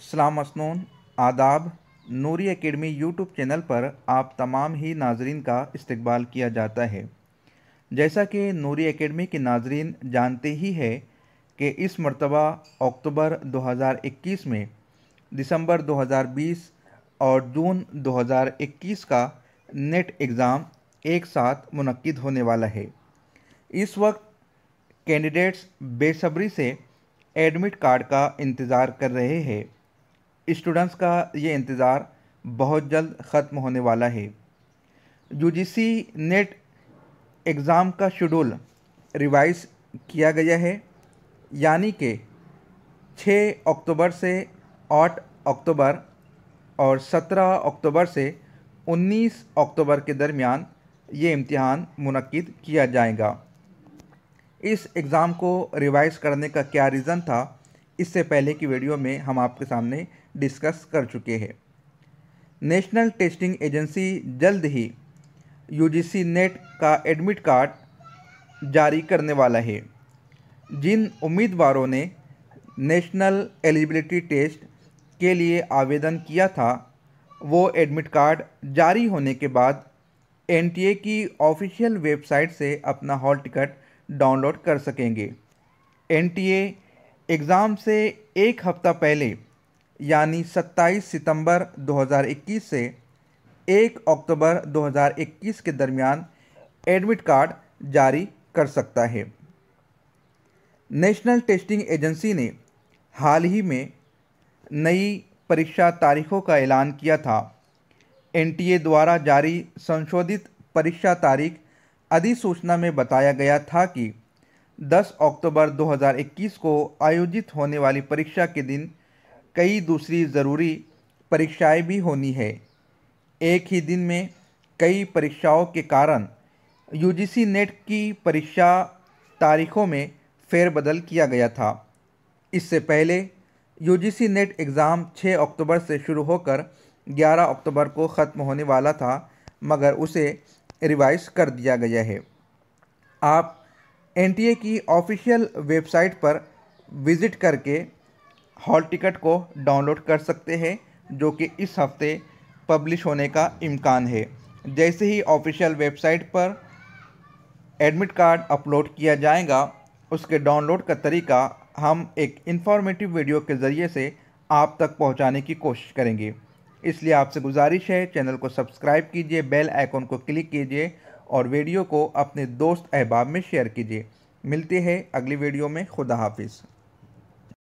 सलाम असनून आदाब नूरी academy YouTube channel पर आप तमाम ही नाजरीन का इस्तकबाल किया जाता है जैसा कि नूरी एकेडमी के नाजरीन जानते ही है कि इस मरतबा अक्टूबर 2021 में दिसंबर 2020 और जून 2021 का नेट एग्ज़ाम एक साथ मनद होने वाला है इस वक्त कैंडिडेट्स बेसब्री से एडमिट कार्ड का इंतज़ार कर रहे हैं स्टूडेंट्स का ये इंतज़ार बहुत जल्द ख़त्म होने वाला है यूजीसी नेट e एग्ज़ाम का शेड्यूल रिवाइज किया गया है यानी कि 6 अक्टूबर से 8 अक्टूबर और 17 अक्टूबर से 19 अक्टूबर के दरमियान ये इम्तहान मनद किया जाएगा इस एग्ज़ाम को रिवाइज़ करने का क्या रीज़न था इससे पहले की वीडियो में हम आपके सामने डिस्कस कर चुके हैं नेशनल टेस्टिंग एजेंसी जल्द ही यूजीसी नेट का एडमिट कार्ड जारी करने वाला है जिन उम्मीदवारों ने नेशनल एलिजिबिलिटी टेस्ट के लिए आवेदन किया था वो एडमिट कार्ड जारी होने के बाद एनटीए की ऑफिशियल वेबसाइट से अपना हॉल टिकट डाउनलोड कर सकेंगे एनटीए एग्ज़ाम से एक हफ्ता पहले यानी 27 सितंबर 2021 से 1 अक्टूबर 2021 के दरमियान एडमिट कार्ड जारी कर सकता है नेशनल टेस्टिंग एजेंसी ने हाल ही में नई परीक्षा तारीखों का ऐलान किया था एनटीए द्वारा जारी संशोधित परीक्षा तारीख अधिसूचना में बताया गया था कि 10 अक्टूबर 2021 को आयोजित होने वाली परीक्षा के दिन कई दूसरी ज़रूरी परीक्षाएं भी होनी है एक ही दिन में कई परीक्षाओं के कारण यूजीसी नेट की परीक्षा तारीखों में फेरबदल किया गया था इससे पहले यूजीसी नेट एग्ज़ाम 6 अक्टूबर से शुरू होकर 11 अक्टूबर को ख़त्म होने वाला था मगर उसे रिवाइज कर दिया गया है आप एनटीए की ऑफिशियल वेबसाइट पर विज़िट करके हॉल टिकट को डाउनलोड कर सकते हैं जो कि इस हफ्ते पब्लिश होने का इम्कान है जैसे ही ऑफिशियल वेबसाइट पर एडमिट कार्ड अपलोड किया जाएगा उसके डाउनलोड का तरीका हम एक इंफॉर्मेटिव वीडियो के ज़रिए से आप तक पहुंचाने की कोशिश करेंगे इसलिए आपसे गुजारिश है चैनल को सब्सक्राइब कीजिए बेल आइकॉन को क्लिक कीजिए और वीडियो को अपने दोस्त अहबाब में शेयर कीजिए मिलते हैं अगली वीडियो में खुदा हाफिज़